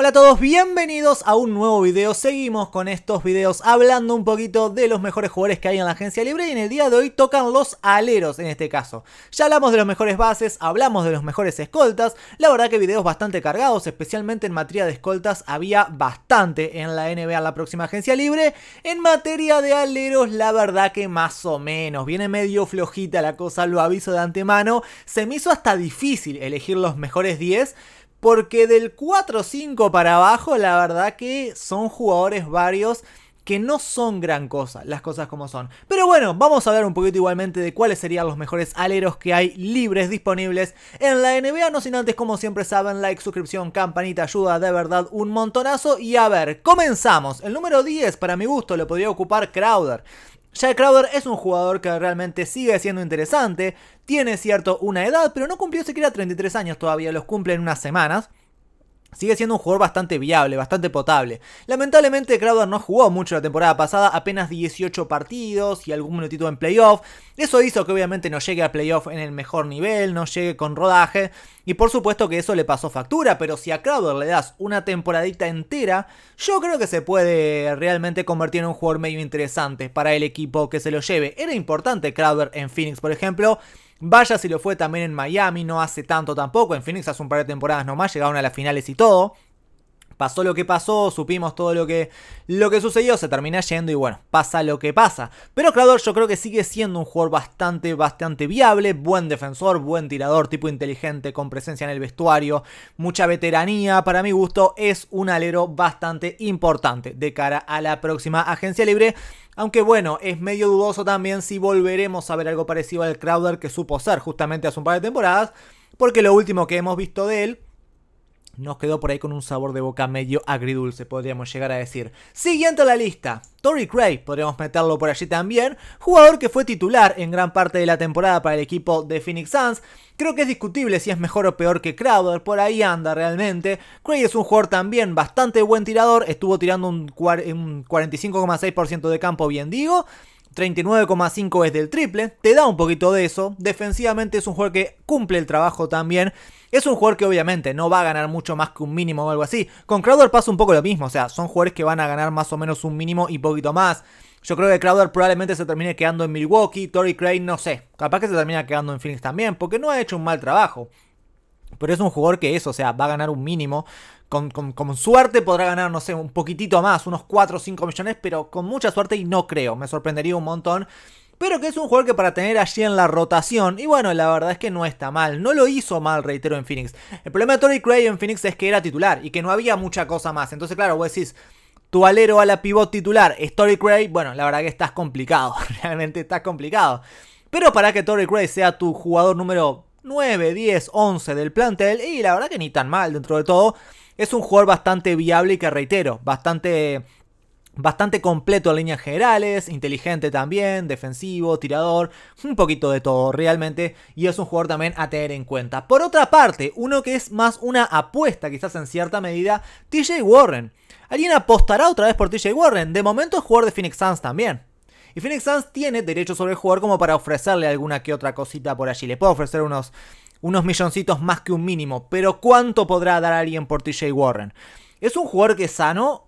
Hola a todos, bienvenidos a un nuevo video. Seguimos con estos videos hablando un poquito de los mejores jugadores que hay en la agencia libre y en el día de hoy tocan los aleros en este caso. Ya hablamos de los mejores bases, hablamos de los mejores escoltas, la verdad que videos bastante cargados, especialmente en materia de escoltas había bastante en la NBA en la próxima agencia libre. En materia de aleros la verdad que más o menos, viene medio flojita la cosa, lo aviso de antemano. Se me hizo hasta difícil elegir los mejores 10 porque del 4-5 para abajo, la verdad que son jugadores varios que no son gran cosa, las cosas como son. Pero bueno, vamos a hablar un poquito igualmente de cuáles serían los mejores aleros que hay libres disponibles en la NBA, no sin antes, como siempre saben, like, suscripción, campanita, ayuda de verdad un montonazo. Y a ver, comenzamos. El número 10, para mi gusto, lo podría ocupar Crowder. Jack Crowder es un jugador que realmente sigue siendo interesante, tiene cierto una edad, pero no cumplió siquiera 33 años todavía, los cumple en unas semanas. Sigue siendo un jugador bastante viable, bastante potable. Lamentablemente Crowder no jugó mucho la temporada pasada, apenas 18 partidos y algún minutito en playoff. Eso hizo que obviamente no llegue a playoff en el mejor nivel, no llegue con rodaje. Y por supuesto que eso le pasó factura, pero si a Crowder le das una temporadita entera, yo creo que se puede realmente convertir en un jugador medio interesante para el equipo que se lo lleve. Era importante Crowder en Phoenix, por ejemplo. Vaya si lo fue también en Miami, no hace tanto tampoco. En Phoenix hace un par de temporadas nomás, llegaron a las finales y todo. Pasó lo que pasó, supimos todo lo que, lo que sucedió, se termina yendo y bueno, pasa lo que pasa. Pero Crowder yo creo que sigue siendo un jugador bastante, bastante viable, buen defensor, buen tirador, tipo inteligente, con presencia en el vestuario, mucha veteranía. Para mi gusto es un alero bastante importante de cara a la próxima agencia libre aunque bueno, es medio dudoso también si volveremos a ver algo parecido al Crowder que supo ser justamente hace un par de temporadas, porque lo último que hemos visto de él nos quedó por ahí con un sabor de boca medio agridulce, podríamos llegar a decir. Siguiente a la lista, Tory Craig, podríamos meterlo por allí también, jugador que fue titular en gran parte de la temporada para el equipo de Phoenix Suns. Creo que es discutible si es mejor o peor que Crowder, por ahí anda realmente. Craig es un jugador también bastante buen tirador, estuvo tirando un 45,6% de campo, bien digo. 39,5 es del triple, te da un poquito de eso. Defensivamente es un jugador que cumple el trabajo también. Es un jugador que obviamente no va a ganar mucho más que un mínimo o algo así. Con Crowder pasa un poco lo mismo, o sea, son jugadores que van a ganar más o menos un mínimo y poquito más. Yo creo que Crowder probablemente se termine quedando en Milwaukee, Tory Crane, no sé. Capaz que se termina quedando en Phoenix también, porque no ha hecho un mal trabajo. Pero es un jugador que eso, o sea, va a ganar un mínimo con, suerte podrá ganar, no sé, un poquitito más, unos 4 o 5 millones, pero con mucha suerte y no creo, me sorprendería un montón. Pero que es un jugador que para tener allí en la rotación, y bueno, la verdad es que no está mal, no lo hizo mal, reitero, en Phoenix. El problema de Tory Craig en Phoenix es que era titular y que no había mucha cosa más. Entonces, claro, vos decís, tu alero a la pivot titular, Torrey Craig, bueno, la verdad que estás complicado, realmente estás complicado. Pero para que Tory Craig sea tu jugador número 9, 10, 11 del plantel, y la verdad que ni tan mal dentro de todo, es un jugador bastante viable y que reitero, bastante bastante completo en líneas generales, inteligente también, defensivo, tirador, un poquito de todo realmente, y es un jugador también a tener en cuenta. Por otra parte, uno que es más una apuesta quizás en cierta medida, TJ Warren. ¿Alguien apostará otra vez por TJ Warren? De momento es jugador de Phoenix Suns también. Y Phoenix Suns tiene derecho sobre el jugador como para ofrecerle alguna que otra cosita por allí. Le puede ofrecer unos unos milloncitos más que un mínimo, pero ¿cuánto podrá dar alguien por TJ Warren? Es un jugador que sano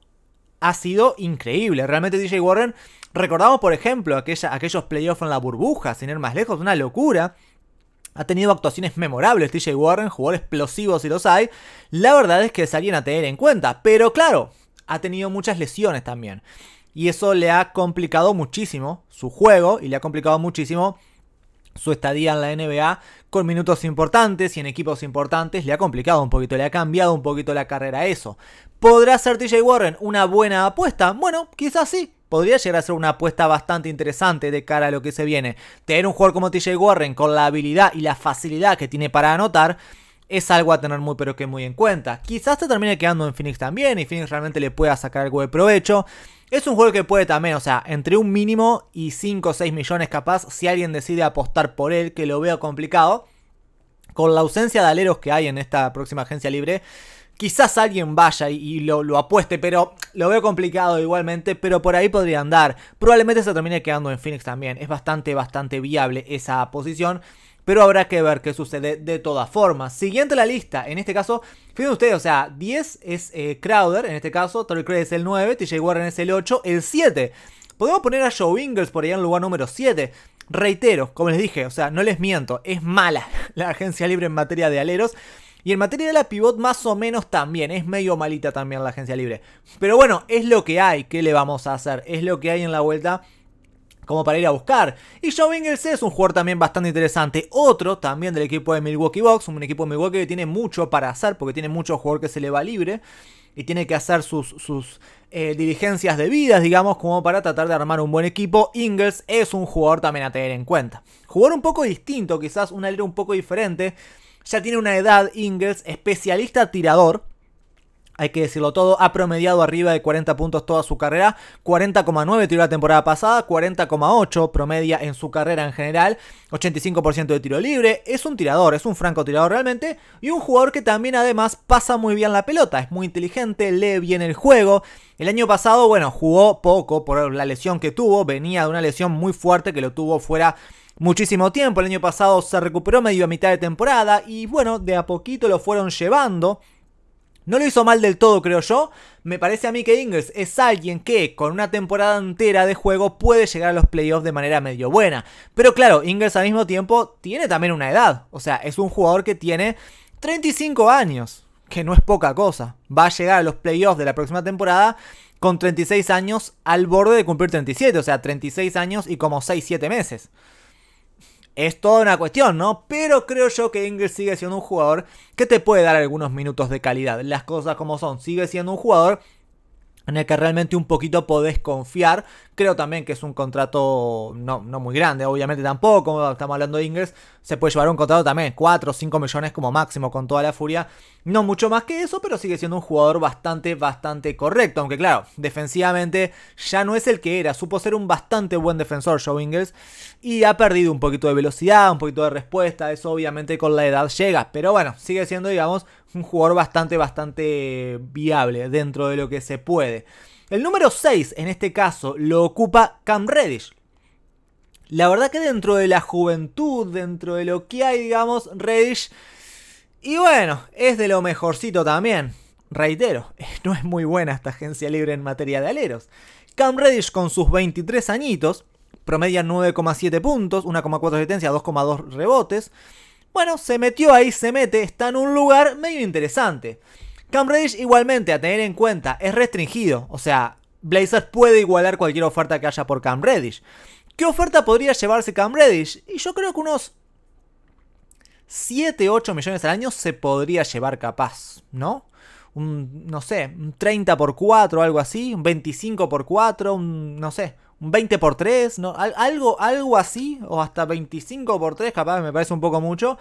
ha sido increíble. Realmente TJ Warren, recordamos por ejemplo aquellos playoffs en la burbuja, sin ir más lejos, una locura. Ha tenido actuaciones memorables TJ Warren, jugador explosivo si los hay. La verdad es que es alguien a tener en cuenta, pero claro, ha tenido muchas lesiones también. Y eso le ha complicado muchísimo su juego y le ha complicado muchísimo su estadía en la NBA con minutos importantes y en equipos importantes le ha complicado un poquito, le ha cambiado un poquito la carrera eso. ¿Podrá ser TJ Warren una buena apuesta? Bueno, quizás sí. Podría llegar a ser una apuesta bastante interesante de cara a lo que se viene. Tener un jugador como TJ Warren con la habilidad y la facilidad que tiene para anotar es algo a tener muy pero que muy en cuenta. Quizás te termine quedando en Phoenix también y Phoenix realmente le pueda sacar algo de provecho. Es un juego que puede también, o sea, entre un mínimo y 5 o 6 millones capaz si alguien decide apostar por él, que lo veo complicado. Con la ausencia de aleros que hay en esta próxima agencia libre, quizás alguien vaya y, lo, lo, apueste, pero lo veo complicado igualmente, pero por ahí podría andar. Probablemente se termine quedando en Phoenix también. Es bastante, bastante viable esa posición pero habrá que ver qué sucede de todas formas. Siguiente la lista, en este caso, fíjense ustedes, o sea, 10 es eh, Crowder, en este caso, Torrey Craig es el 9, TJ Warren es el 8, el 7. Podemos poner a Joe Ingles por allá en el lugar número 7. Reitero, como les dije, o sea, no les miento, es mala la agencia libre en materia de aleros. Y en materia de la pivot más o menos también, es medio malita también la agencia libre. Pero bueno, es lo que hay, ¿qué le vamos a hacer? Es lo que hay en la vuelta como para ir a buscar. Y Joe Ingles es un jugador también bastante interesante. Otro también del equipo de Milwaukee Bucks, un equipo de Milwaukee que tiene mucho para hacer porque tiene mucho jugador que se le va libre y tiene que hacer sus, sus eh, diligencias debidas, digamos, como para tratar de armar un buen equipo. Ingles es un jugador también a tener en cuenta. Jugador un poco distinto, quizás una era un poco diferente. Ya tiene una edad, Ingles, especialista tirador hay que decirlo todo, ha promediado arriba de 40 puntos toda su carrera, 40,9 tiró la temporada pasada, 40,8 promedia en su carrera en general, 85% de tiro libre, es un tirador, es un francotirador realmente, y un jugador que también además pasa muy bien la pelota, es muy inteligente, lee bien el juego. El año pasado, bueno, jugó poco por la lesión que tuvo, venía de una lesión muy fuerte que lo tuvo fuera muchísimo tiempo. El año pasado se recuperó medio a mitad de temporada y bueno, de a poquito lo fueron llevando no lo hizo mal del todo, creo yo. Me parece a mí que Ingers es alguien que con una temporada entera de juego puede llegar a los playoffs de manera medio buena. Pero claro, Ingers al mismo tiempo tiene también una edad. O sea, es un jugador que tiene 35 años, que no es poca cosa. Va a llegar a los playoffs de la próxima temporada con 36 años al borde de cumplir 37. O sea, 36 años y como 6-7 meses es toda una cuestión, ¿no? Pero creo yo que Ingrid sigue siendo un jugador que te puede dar algunos minutos de calidad. Las cosas como son, sigue siendo un jugador en el que realmente un poquito podés confiar. Creo también que es un contrato no, muy grande, obviamente tampoco, estamos hablando de Ingres, se puede llevar un contrato también, 4 o 5 millones como máximo con toda la furia. No mucho más que eso, pero sigue siendo un jugador bastante, bastante correcto, aunque claro, defensivamente ya no es el que era, supo ser un bastante buen defensor Joe Ingers y ha perdido un poquito de velocidad, un poquito de respuesta, eso obviamente con la edad llega, pero bueno, sigue siendo, digamos, un jugador bastante, bastante viable dentro de lo que se puede. El número 6 en este caso lo ocupa Cam Reddish. La verdad que dentro de la juventud, dentro de lo que hay, digamos, Reddish... Y bueno, es de lo mejorcito también. Reitero, no es muy buena esta agencia libre en materia de aleros. Cam Reddish con sus 23 añitos, promedia 9,7 puntos, 1,4 asistencia, 2,2 rebotes. Bueno, se metió ahí, se mete, está en un lugar medio interesante. cambridge igualmente a tener en cuenta es restringido, o sea, Blazers puede igualar cualquier oferta que haya por Cam ¿Qué oferta podría llevarse Cam Y yo creo que unos 7, 8 millones al año se podría llevar capaz, ¿no? Un, no sé, un 30 por 4, algo así, un 25 por 4, un, no sé, 20 por ¿no? algo, algo así, o hasta 25 por 3 capaz me parece un poco mucho.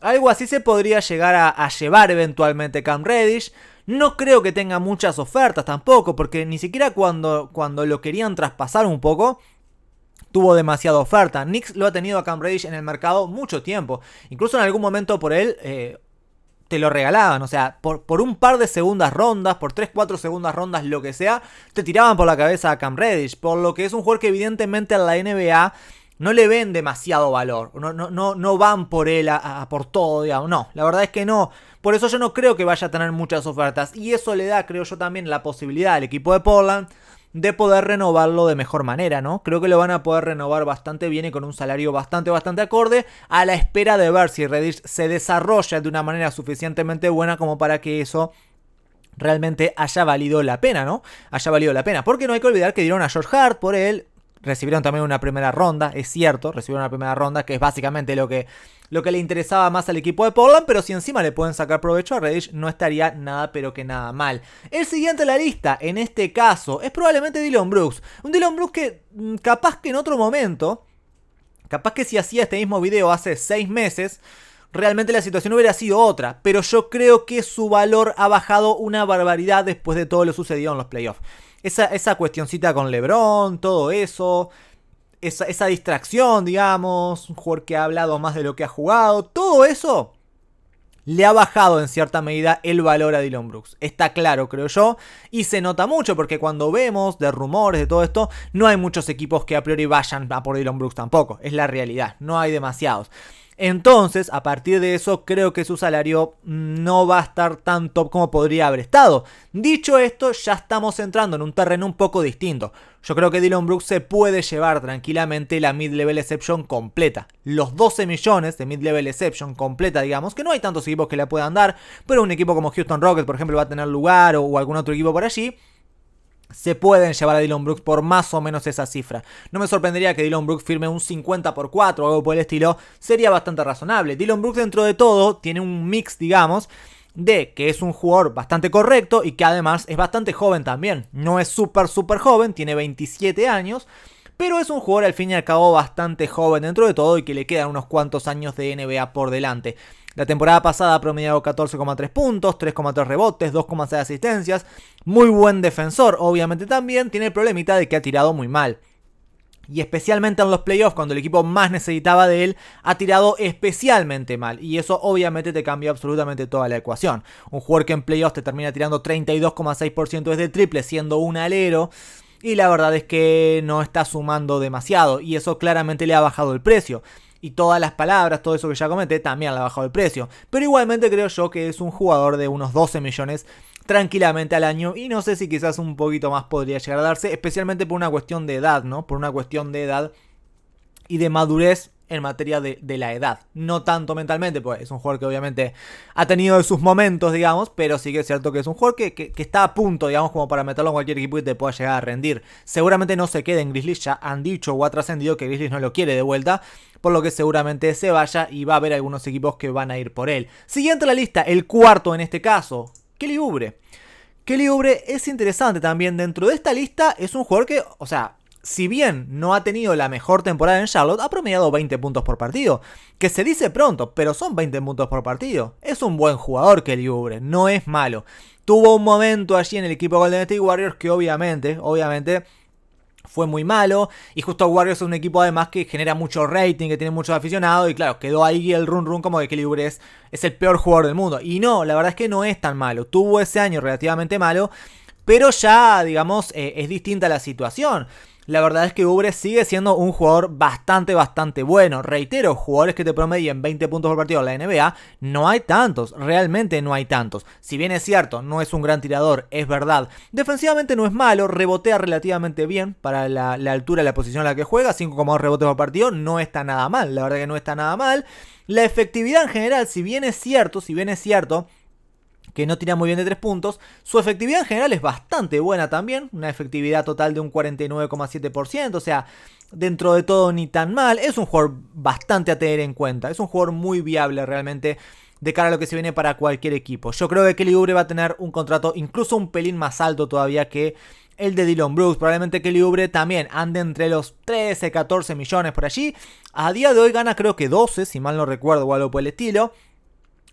Algo así se podría llegar a, llevar eventualmente Cam Reddish. No creo que tenga muchas ofertas tampoco, porque ni siquiera cuando, cuando lo querían traspasar un poco, tuvo demasiada oferta. nix lo ha tenido a Cam Reddish en el mercado mucho tiempo. Incluso en algún momento por él eh, te lo regalaban. O sea, por, por un par de segundas rondas, por 3, 4 segundas rondas, lo que sea, te tiraban por la cabeza a Cam Reddish. Por lo que es un jugador que evidentemente a la NBA no le ven demasiado valor. No, no, no, van por él a, por todo, digamos. No, la verdad es que no. Por eso yo no creo que vaya a tener muchas ofertas. Y eso le da, creo yo, también la posibilidad al equipo de Portland de poder renovarlo de mejor manera, ¿no? Creo que lo van a poder renovar bastante bien y con un salario bastante, bastante acorde, a la espera de ver si Reddish se desarrolla de una manera suficientemente buena como para que eso realmente haya valido la pena, ¿no? Haya valido la pena. Porque no hay que olvidar que dieron a George Hart por él, recibieron también una primera ronda, es cierto, recibieron una primera ronda, que es básicamente lo que, lo que le interesaba más al equipo de Portland, pero si encima le pueden sacar provecho a Reddish, no estaría nada, pero que nada mal. El siguiente en la lista, en este caso, es probablemente Dylan Brooks. Un Dylan Brooks que mm, capaz que en otro momento, capaz que si hacía este mismo video hace seis meses, realmente la situación hubiera sido otra, pero yo creo que su valor ha bajado una barbaridad después de todo lo sucedido en los playoffs esa, esa cuestioncita con Lebron, todo eso, esa, esa distracción, digamos, un jugador que ha hablado más de lo que ha jugado, todo eso le ha bajado en cierta medida el valor a Dylan Brooks. Está claro, creo yo, y se nota mucho porque cuando vemos de rumores, de todo esto, no hay muchos equipos que a priori vayan a por Dylan Brooks tampoco, es la realidad, no hay demasiados. Entonces, a partir de eso, creo que su salario no va a estar tan top como podría haber estado. Dicho esto, ya estamos entrando en un terreno un poco distinto. Yo creo que Dylan Brooks se puede llevar tranquilamente la mid-level exception completa. Los 12 millones de mid-level exception completa, digamos, que no hay tantos equipos que la puedan dar, pero un equipo como Houston Rockets, por ejemplo, va a tener lugar o, o algún otro equipo por allí se pueden llevar a Dylan Brooks por más o menos esa cifra. No me sorprendería que Dylan Brooks firme un 50 por 4 o algo por el estilo, sería bastante razonable. Dylan Brooks dentro de todo tiene un mix, digamos, de que es un jugador bastante correcto y que además es bastante joven también. No es súper, súper joven, tiene 27 años. Pero es un jugador al fin y al cabo bastante joven dentro de todo y que le quedan unos cuantos años de NBA por delante. La temporada pasada ha promediado 14,3 puntos, 3,3 rebotes, 2,6 asistencias. Muy buen defensor, obviamente también. Tiene el problemita de que ha tirado muy mal y especialmente en los playoffs, cuando el equipo más necesitaba de él, ha tirado especialmente mal. Y eso obviamente te cambia absolutamente toda la ecuación. Un jugador que en playoffs te termina tirando 32,6% desde triple, siendo un alero. Y la verdad es que no está sumando demasiado. Y eso claramente le ha bajado el precio y todas las palabras, todo eso que ya comenté, también le ha bajado el precio. Pero igualmente creo yo que es un jugador de unos 12 millones tranquilamente al año y no sé si quizás un poquito más podría llegar a darse, especialmente por una cuestión de edad, ¿no? Por una cuestión de edad y de madurez en materia de, la edad. No tanto mentalmente, pues es un jugador que obviamente ha tenido sus momentos, digamos, pero sí que es cierto que es un jugador que, está a punto, digamos, como para meterlo en cualquier equipo y te pueda llegar a rendir. Seguramente no se quede en Grizzlies, ya han dicho o ha trascendido que Grizzlies no lo quiere de vuelta, por lo que seguramente se vaya y va a haber algunos equipos que van a ir por él. Siguiente la lista, el cuarto en este caso, Kelly Ubre. Kelly Ubre es interesante también. Dentro de esta lista es un jugador que, o sea, si bien no ha tenido la mejor temporada en Charlotte, ha promediado 20 puntos por partido. Que se dice pronto, pero son 20 puntos por partido. Es un buen jugador que Ubre, no es malo. Tuvo un momento allí en el equipo Golden State Warriors que obviamente, obviamente fue muy malo. Y justo Warriors es un equipo además que genera mucho rating, que tiene muchos aficionados. Y claro, quedó ahí el run run como que Kelly es, el peor jugador del mundo. Y no, la verdad es que no es tan malo. Tuvo ese año relativamente malo. Pero ya, digamos, eh, es distinta la situación la verdad es que Ubre sigue siendo un jugador bastante, bastante bueno. Reitero, jugadores que te promedien 20 puntos por partido en la NBA, no hay tantos, realmente no hay tantos. Si bien es cierto, no es un gran tirador, es verdad. Defensivamente no es malo, rebotea relativamente bien para la, altura altura, la posición en la que juega, 5,2 rebotes por partido, no está nada mal, la verdad que no está nada mal. La efectividad en general, si bien es cierto, si bien es cierto, que no tira muy bien de 3 puntos. Su efectividad en general es bastante buena también, una efectividad total de un 49,7%, o sea, dentro de todo ni tan mal. Es un jugador bastante a tener en cuenta, es un jugador muy viable realmente de cara a lo que se viene para cualquier equipo. Yo creo que Kelly Oubre va a tener un contrato incluso un pelín más alto todavía que el de Dylan Brooks. Probablemente Kelly Oubre también ande entre los 13, 14 millones por allí. A día de hoy gana creo que 12, si mal no recuerdo o algo por el estilo.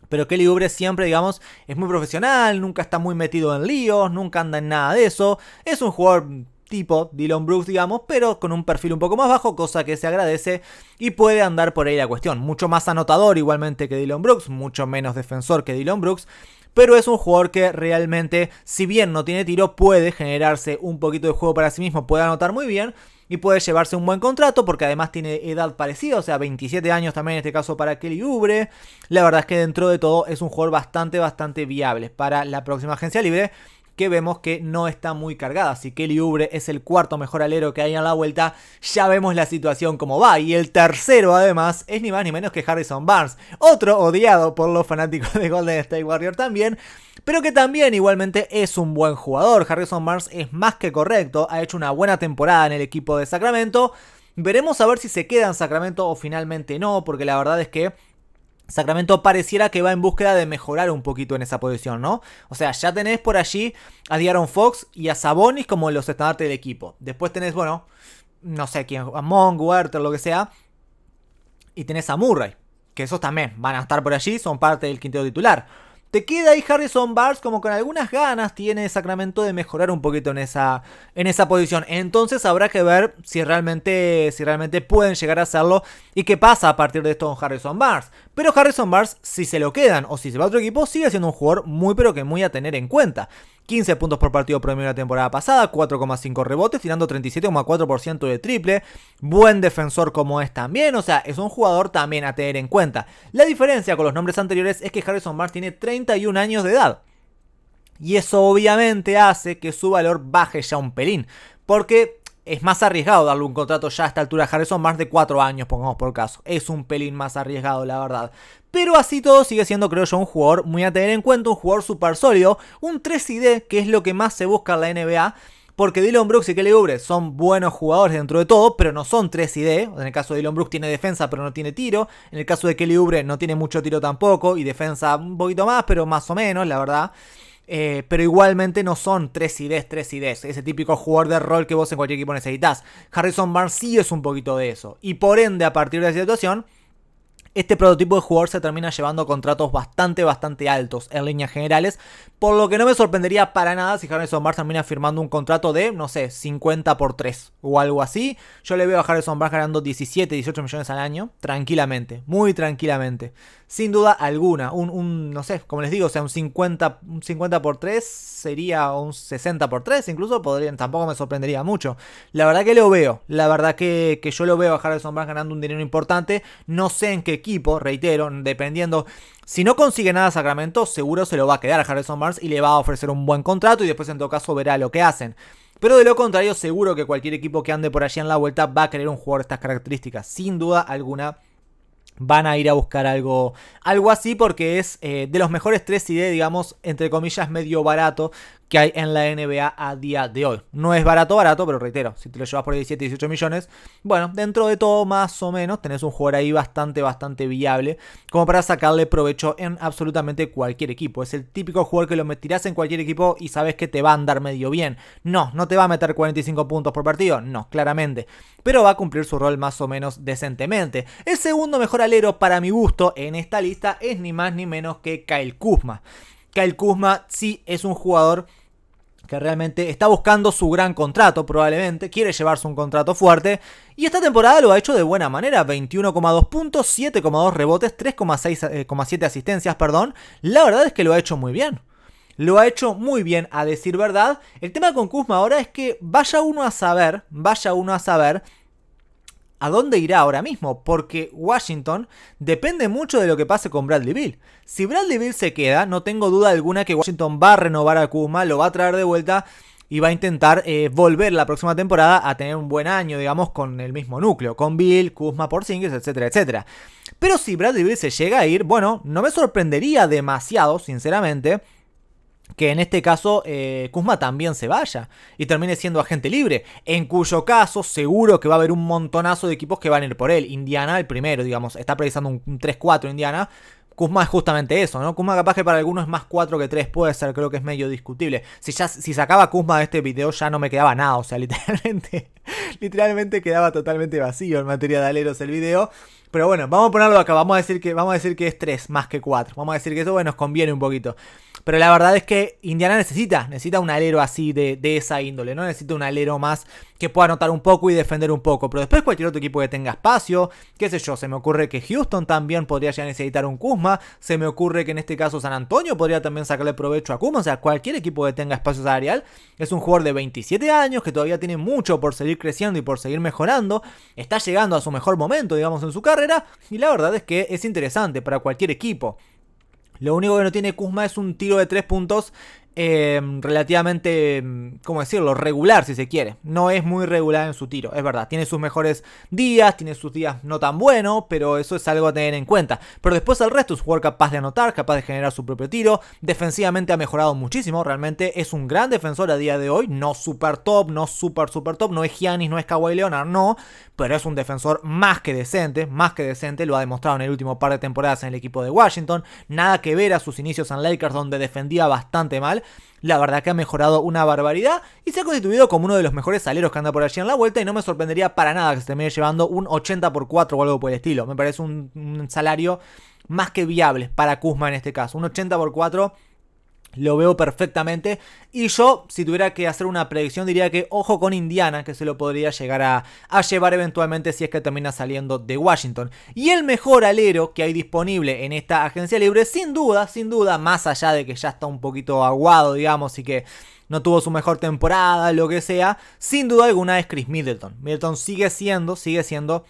Pero Kelly Ubre siempre, digamos, es muy profesional, nunca está muy metido en líos, nunca anda en nada de eso. Es un jugador tipo Dylan Brooks, digamos, pero con un perfil un poco más bajo, cosa que se agradece y puede andar por ahí la cuestión. Mucho más anotador igualmente que Dylan Brooks, mucho menos defensor que Dylan Brooks. Pero es un jugador que realmente, si bien no tiene tiro, puede generarse un poquito de juego para sí mismo, puede anotar muy bien y puede llevarse un buen contrato porque además tiene edad parecida, o sea, 27 años también en este caso para Kelly Ubre. La verdad es que dentro de todo es un jugador bastante, bastante viable para la próxima agencia libre que vemos que no está muy cargada. Si que Ubre es el cuarto mejor alero que hay en la vuelta, ya vemos la situación como va. Y el tercero, además, es ni más ni menos que Harrison Barnes, otro odiado por los fanáticos de Golden State Warrior también, pero que también igualmente es un buen jugador. Harrison Barnes es más que correcto, ha hecho una buena temporada en el equipo de Sacramento. Veremos a ver si se queda en Sacramento o finalmente no, porque la verdad es que Sacramento pareciera que va en búsqueda de mejorar un poquito en esa posición, ¿no? O sea, ya tenés por allí a Diaron Fox y a Sabonis como los estandartes del equipo. Después tenés, bueno, no sé quién, a Monk, Werther, lo que sea. Y tenés a Murray, que esos también van a estar por allí, son parte del quinteto titular. Te queda ahí Harrison Barnes como con algunas ganas tiene Sacramento de mejorar un poquito en esa, en esa posición. Entonces habrá que ver si realmente, si realmente pueden llegar a hacerlo y qué pasa a partir de esto con Harrison Barnes. Pero Harrison Barnes, si se lo quedan o si se va a otro equipo, sigue siendo un jugador muy pero que muy a tener en cuenta. 15 puntos por partido promedio la temporada pasada, 4,5 rebotes, tirando 37,4% de triple. Buen defensor como es también, o sea, es un jugador también a tener en cuenta. La diferencia con los nombres anteriores es que Harrison Barnes tiene 31 años de edad. Y eso obviamente hace que su valor baje ya un pelín. Porque es más arriesgado darle un contrato ya a esta altura a Harrison, más de 4 años, pongamos por caso. Es un pelín más arriesgado, la verdad. Pero así todo sigue siendo, creo yo, un jugador muy a tener en cuenta, un jugador súper sólido, un 3 ID, D, que es lo que más se busca en la NBA. Porque Dylan Brooks y Kelly Oubre son buenos jugadores dentro de todo, pero no son 3 y D. En el caso de Dylan Brooks tiene defensa, pero no tiene tiro. En el caso de Kelly Oubre no tiene mucho tiro tampoco, y defensa un poquito más, pero más o menos, la verdad. Eh, pero igualmente no son 3 y 10, 3 y Ese típico jugador de rol que vos en cualquier equipo necesitas. Harrison Barnes sí es un poquito de eso. Y por ende, a partir de esa situación, este prototipo de jugador se termina llevando contratos bastante, bastante altos en líneas generales, por lo que no me sorprendería para nada si Harrison Barnes termina firmando un contrato de, no sé, 50 por 3 o algo así. Yo le veo a Harrison Barnes ganando 17, 18 millones al año, tranquilamente, muy tranquilamente. Sin duda alguna, un, un no sé, como les digo, o sea, un 50, un 50 por 3 sería un 60 por 3, incluso podrían, tampoco me sorprendería mucho. La verdad que lo veo, la verdad que, que yo lo veo a Harrison Barnes ganando un dinero importante, no sé en qué equipo, reitero, dependiendo. Si no consigue nada Sacramento, seguro se lo va a quedar a Harrison Barnes y le va a ofrecer un buen contrato y después en todo caso verá lo que hacen. Pero de lo contrario, seguro que cualquier equipo que ande por allí en la vuelta va a querer un jugador de estas características. Sin duda alguna van a ir a buscar algo, algo así porque es eh, de los mejores 3 d digamos, entre comillas, medio barato que hay en la NBA a día de hoy. No es barato, barato, pero reitero, si te lo llevas por 17, 18 millones, bueno, dentro de todo más o menos tenés un jugador ahí bastante, bastante viable, como para sacarle provecho en absolutamente cualquier equipo. Es el típico jugador que lo metirás en cualquier equipo y sabes que te va a andar medio bien. No, no te va a meter 45 puntos por partido, no, claramente. Pero va a cumplir su rol más o menos decentemente. El segundo mejor alero para mi gusto en esta lista es ni más ni menos que Kyle Kuzma. Kyle Kuzma sí es un jugador que realmente está buscando su gran contrato probablemente, quiere llevarse un contrato fuerte y esta temporada lo ha hecho de buena manera, 21,2 puntos, 7,2 rebotes, 3,67 eh, asistencias, perdón, la verdad es que lo ha hecho muy bien. Lo ha hecho muy bien, a decir verdad. El tema con Kuzma ahora es que vaya uno a saber, vaya uno a saber a dónde irá ahora mismo, porque Washington depende mucho de lo que pase con Bradley Bill. Si Bradley Bill se queda, no tengo duda alguna que Washington va a renovar a Kuzma, lo va a traer de vuelta y va a intentar eh, volver la próxima temporada a tener un buen año, digamos, con el mismo núcleo, con Bill, Kuzma, Porzingis, etcétera, etcétera. Pero si Bradley Bill se llega a ir, bueno, no me sorprendería demasiado, sinceramente, que en este caso eh, Kuzma también se vaya y termine siendo agente libre, en cuyo caso seguro que va a haber un montonazo de equipos que van a ir por él. Indiana el primero, digamos, está precisando un, 3-4 Indiana. Kuzma es justamente eso, ¿no? Kuzma capaz que para algunos es más 4 que 3 puede ser, creo que es medio discutible. Si ya si sacaba Kuzma de este video ya no me quedaba nada, o sea, literalmente literalmente quedaba totalmente vacío en materia de aleros el video. Pero bueno, vamos a ponerlo acá, vamos a decir que, vamos a decir que es 3 más que 4. Vamos a decir que eso, bueno, nos conviene un poquito. Pero la verdad es que Indiana necesita, necesita un alero así de, esa índole, ¿no? Necesita un alero más que pueda anotar un poco y defender un poco. Pero después cualquier otro equipo que tenga espacio, qué sé yo, se me ocurre que Houston también podría ya necesitar un Kuzma, se me ocurre que en este caso San Antonio podría también sacarle provecho a Kuzma, o sea, cualquier equipo que tenga espacio salarial es un jugador de 27 años que todavía tiene mucho por seguir creciendo y por seguir mejorando, está llegando a su mejor momento, digamos, en su carrera y la verdad es que es interesante para cualquier equipo. Lo único que no tiene Kuzma es un tiro de tres puntos Em, relativamente, em, ¿cómo decirlo?, regular si se quiere. No es muy regular en su tiro, es verdad. Tiene sus mejores días, tiene sus días no tan buenos, pero eso es algo a tener en cuenta. Pero después al resto es jugador capaz de anotar, capaz de generar su propio tiro. Defensivamente ha mejorado muchísimo, realmente es un gran defensor a día de hoy. No super top, no super super top, no es Giannis, no es Kawhi Leonard, no. Pero es un defensor más que decente, más que decente, lo ha demostrado en el último par de temporadas en el equipo de Washington. Nada que ver a sus inicios en Lakers donde defendía bastante mal la verdad que ha mejorado una barbaridad y se ha constituido como uno de los mejores saleros que anda por allí en la vuelta y no me sorprendería para nada que se termine llevando un 80 por 4 o algo por el estilo. Me parece un, salario más que viable para Kuzma en este caso. Un 80 por 4 lo veo perfectamente. Y yo, si tuviera que hacer una predicción, diría que ojo con Indiana, que se lo podría llegar a, llevar eventualmente si es que termina saliendo de Washington. Y el mejor alero que hay disponible en esta agencia libre, sin duda, sin duda, más allá de que ya está un poquito aguado, digamos, y que no tuvo su mejor temporada, lo que sea, sin duda alguna es Chris Middleton. Middleton sigue siendo, sigue siendo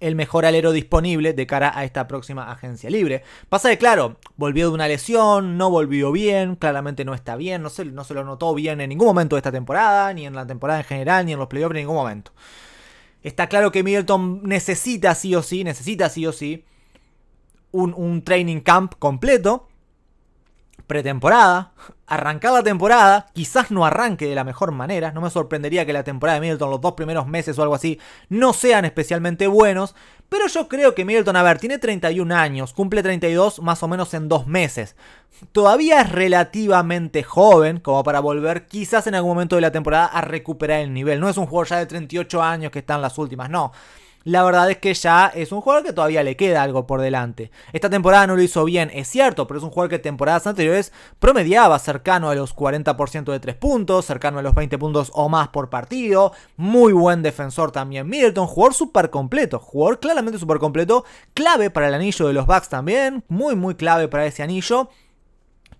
el mejor alero disponible de cara a esta próxima agencia libre. Pasa de claro, volvió de una lesión, no volvió bien, claramente no está bien, no se, no se lo notó bien en ningún momento de esta temporada, ni en la temporada en general, ni en los playoffs, en ningún momento. Está claro que Middleton necesita sí o sí, necesita sí o sí un, un training camp completo pretemporada, arrancar la temporada, quizás no arranque de la mejor manera, no me sorprendería que la temporada de Middleton, los dos primeros meses o algo así, no sean especialmente buenos, pero yo creo que Middleton, a ver, tiene 31 años, cumple 32 más o menos en dos meses, todavía es relativamente joven como para volver quizás en algún momento de la temporada a recuperar el nivel, no es un jugador ya de 38 años que está en las últimas, no la verdad es que ya es un jugador que todavía le queda algo por delante. Esta temporada no lo hizo bien, es cierto, pero es un jugador que temporadas anteriores promediaba cercano a los 40% de 3 puntos, cercano a los 20 puntos o más por partido. Muy buen defensor también Middleton, jugador súper completo, jugador claramente súper completo, clave para el anillo de los Bucks también, muy muy clave para ese anillo.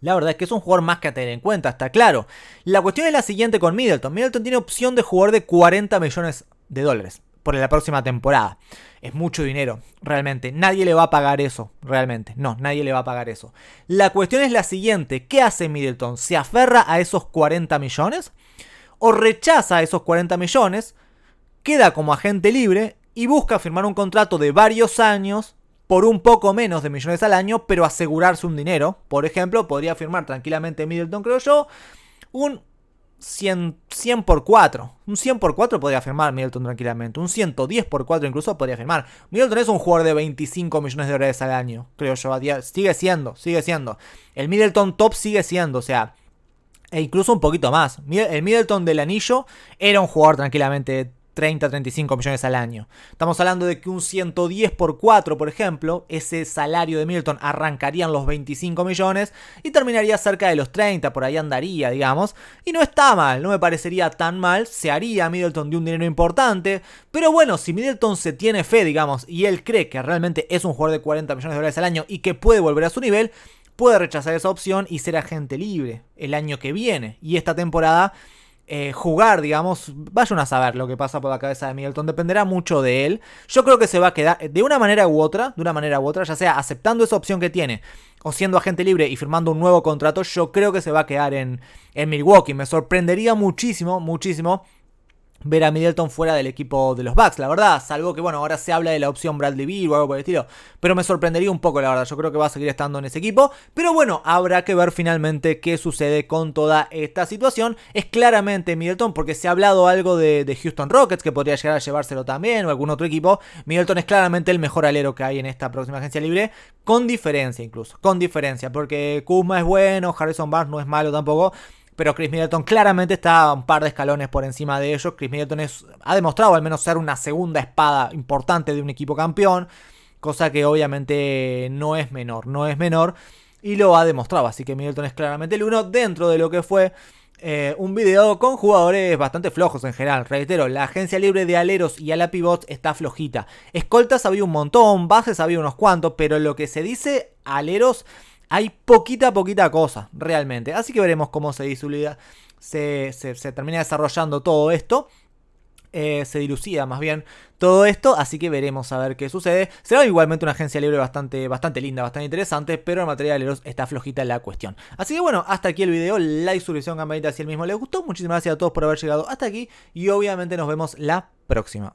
La verdad es que es un jugador más que a tener en cuenta, está claro. La cuestión es la siguiente con Middleton. Middleton tiene opción de jugar de 40 millones de dólares por la próxima temporada. Es mucho dinero, realmente. Nadie le va a pagar eso, realmente. No, nadie le va a pagar eso. La cuestión es la siguiente. ¿Qué hace Middleton? ¿Se aferra a esos 40 millones? ¿O rechaza esos 40 millones? Queda como agente libre y busca firmar un contrato de varios años por un poco menos de millones al año, pero asegurarse un dinero. Por ejemplo, podría firmar tranquilamente Middleton, creo yo, un 100, 100 por 4. Un 100 por 4 podría firmar Middleton tranquilamente. Un 110 por 4 incluso podría firmar. Middleton es un jugador de 25 millones de dólares al año, creo yo. sigue siendo, sigue siendo. El Middleton top sigue siendo, o sea, e incluso un poquito más. El Middleton del anillo era un jugador tranquilamente 30, 35 millones al año. Estamos hablando de que un 110 por 4, por ejemplo, ese salario de Middleton arrancaría en los 25 millones y terminaría cerca de los 30, por ahí andaría, digamos. Y no está mal, no me parecería tan mal, se haría Middleton de un dinero importante, pero bueno, si Middleton se tiene fe, digamos, y él cree que realmente es un jugador de 40 millones de dólares al año y que puede volver a su nivel, puede rechazar esa opción y ser agente libre el año que viene. Y esta temporada eh, jugar, digamos, vayan a saber lo que pasa por la cabeza de Middleton, dependerá mucho de él. Yo creo que se va a quedar de una manera u otra, de una manera u otra, ya sea aceptando esa opción que tiene o siendo agente libre y firmando un nuevo contrato, yo creo que se va a quedar en, en Milwaukee. Me sorprendería muchísimo, muchísimo ver a Middleton fuera del equipo de los Bucks, la verdad, salvo que bueno, ahora se habla de la opción Bradley Beal o algo por el estilo, pero me sorprendería un poco, la verdad, yo creo que va a seguir estando en ese equipo, pero bueno, habrá que ver finalmente qué sucede con toda esta situación, es claramente Middleton, porque se ha hablado algo de, de Houston Rockets, que podría llegar a llevárselo también, o algún otro equipo, Middleton es claramente el mejor alero que hay en esta próxima agencia libre, con diferencia incluso, con diferencia, porque Kuzma es bueno, Harrison Barnes no es malo tampoco, pero Chris Middleton claramente está un par de escalones por encima de ellos. Chris Middleton ha demostrado al menos ser una segunda espada importante de un equipo campeón, cosa que obviamente no es menor, no es menor, y lo ha demostrado. Así que Middleton es claramente el uno dentro de lo que fue. Eh, un video con jugadores bastante flojos en general. Reitero, la agencia libre de aleros y ala está flojita. Escoltas había un montón, bases había unos cuantos, pero lo que se dice aleros hay poquita, poquita cosa, realmente. Así que veremos cómo se disolida, se, termina desarrollando todo esto. Eh, se dilucida más bien todo esto, así que veremos a ver qué sucede. Será igualmente una agencia libre bastante, bastante linda, bastante interesante, pero en materia de libros está flojita la cuestión. Así que bueno, hasta aquí el video, like, suscripción, campanita si el mismo les gustó. Muchísimas gracias a todos por haber llegado hasta aquí y obviamente nos vemos la próxima.